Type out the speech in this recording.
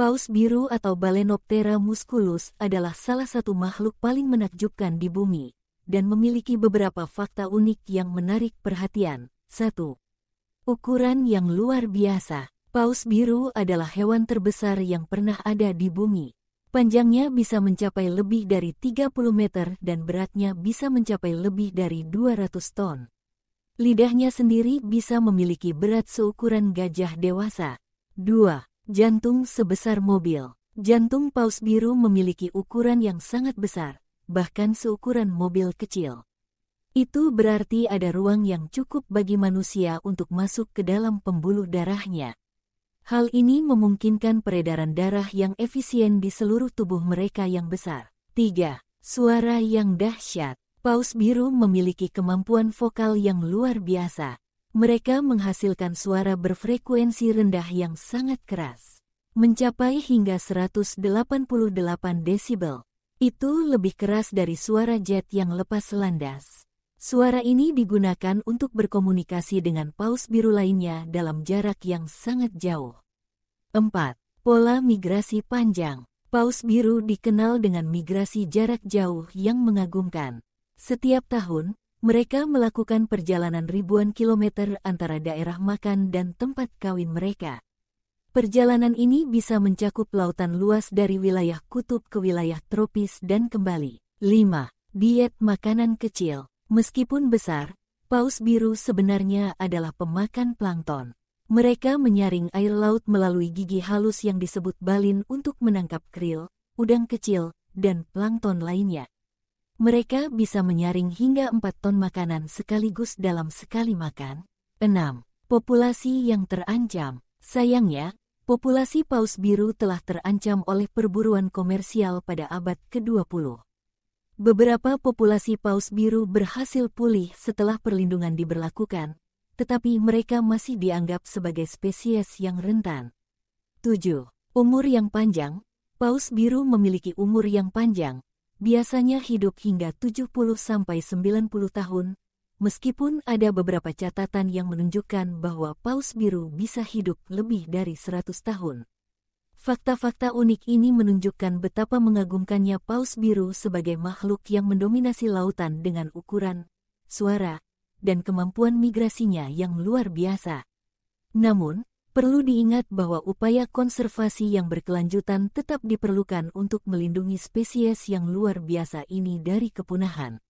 Paus biru atau Balenoptera musculus adalah salah satu makhluk paling menakjubkan di bumi, dan memiliki beberapa fakta unik yang menarik perhatian. 1. Ukuran yang luar biasa Paus biru adalah hewan terbesar yang pernah ada di bumi. Panjangnya bisa mencapai lebih dari 30 meter dan beratnya bisa mencapai lebih dari 200 ton. Lidahnya sendiri bisa memiliki berat seukuran gajah dewasa. 2. Jantung sebesar mobil. Jantung paus biru memiliki ukuran yang sangat besar, bahkan seukuran mobil kecil. Itu berarti ada ruang yang cukup bagi manusia untuk masuk ke dalam pembuluh darahnya. Hal ini memungkinkan peredaran darah yang efisien di seluruh tubuh mereka yang besar. 3. Suara yang dahsyat. Paus biru memiliki kemampuan vokal yang luar biasa, mereka menghasilkan suara berfrekuensi rendah yang sangat keras, mencapai hingga 188 desibel. Itu lebih keras dari suara jet yang lepas landas. Suara ini digunakan untuk berkomunikasi dengan paus biru lainnya dalam jarak yang sangat jauh. 4. Pola migrasi panjang Paus biru dikenal dengan migrasi jarak jauh yang mengagumkan. Setiap tahun, mereka melakukan perjalanan ribuan kilometer antara daerah makan dan tempat kawin mereka. Perjalanan ini bisa mencakup lautan luas dari wilayah kutub ke wilayah tropis dan kembali. 5. Diet makanan kecil. Meskipun besar, paus biru sebenarnya adalah pemakan plankton. Mereka menyaring air laut melalui gigi halus yang disebut balin untuk menangkap krill, udang kecil, dan plankton lainnya. Mereka bisa menyaring hingga 4 ton makanan sekaligus dalam sekali makan. 6. Populasi yang terancam. Sayangnya, populasi paus biru telah terancam oleh perburuan komersial pada abad ke-20. Beberapa populasi paus biru berhasil pulih setelah perlindungan diberlakukan, tetapi mereka masih dianggap sebagai spesies yang rentan. 7. Umur yang panjang. Paus biru memiliki umur yang panjang, biasanya hidup hingga 70-90 tahun, meskipun ada beberapa catatan yang menunjukkan bahwa paus biru bisa hidup lebih dari 100 tahun. Fakta-fakta unik ini menunjukkan betapa mengagumkannya paus biru sebagai makhluk yang mendominasi lautan dengan ukuran, suara, dan kemampuan migrasinya yang luar biasa. Namun, Perlu diingat bahwa upaya konservasi yang berkelanjutan tetap diperlukan untuk melindungi spesies yang luar biasa ini dari kepunahan.